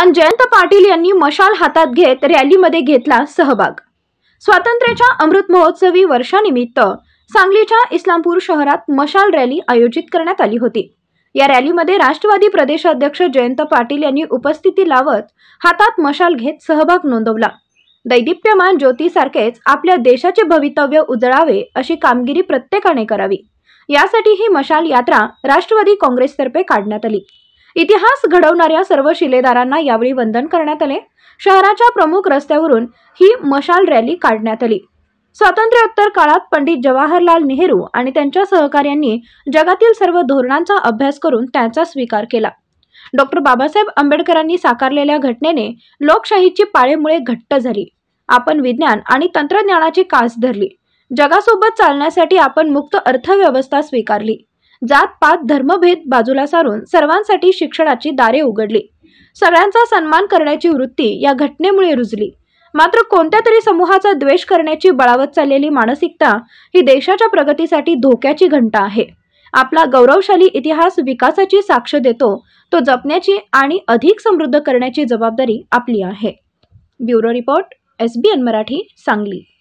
आणि जयंत पाटील यांनी मशाल हातात घेत रॅलीमध्ये घेतला सहभाग स्वातंत्र्याच्या अमृत महोत्सवी वर्षानिमित्त सांगलीच्या इस्लामपूर शहरात मशाल रॅली आयोजित करण्यात आली होती या रॅलीमध्ये राष्ट्रवादी प्रदेशाध्यक्ष जयंत पाटील यांनी उपस्थिती लावत हातात मशाल घेत सहभाग नोंदवला दैदिप्यमान ज्योतीसारखेच आपल्या देशाचे भवितव्य उजळावे अशी कामगिरी प्रत्येकाने करावी यासाठी ही मशाल यात्रा राष्ट्रवादी काँग्रेसतर्फे काढण्यात आली इतिहास घडवणाऱ्या सर्व शिलेदारांना यावेळी वंदन करण्यात आले शहराच्या प्रमुख रस्त्यावरून ही मशाल रॅली काढण्यात आली स्वातंत्र्योत्तर काळात पंडित जवाहरलाल नेहरू आणि त्यांच्या सहकार्यांनी जगातील सर्व धोरणांचा अभ्यास करून त्यांचा स्वीकार केला डॉक्टर बाबासाहेब आंबेडकरांनी साकारलेल्या घटनेने लोकशाहीची पाळेमुळे घट्ट झाली आपण विज्ञान आणि तंत्रज्ञानाची कास धरली जगासोबत चालण्यासाठी आपण मुक्त अर्थव्यवस्था स्वीकारली जातपात धर्मभेद बाजूला सारून सर्वांसाठी शिक्षणाची दारे उघडली सगळ्यांचा सन्मान करण्याची वृत्ती या घटनेमुळे रुजली मात्र कोणत्या तरी समूहाचा द्वेष करण्याची बळावत चाललेली मानसिकता ही देशाच्या प्रगतीसाठी धोक्याची घंटा आहे आपला गौरवशाली इतिहास विकासाची साक्ष देतो तो जपण्याची आणि अधिक समृद्ध करण्याची जबाबदारी आपली आहे bureau report S B N Marathi Sangli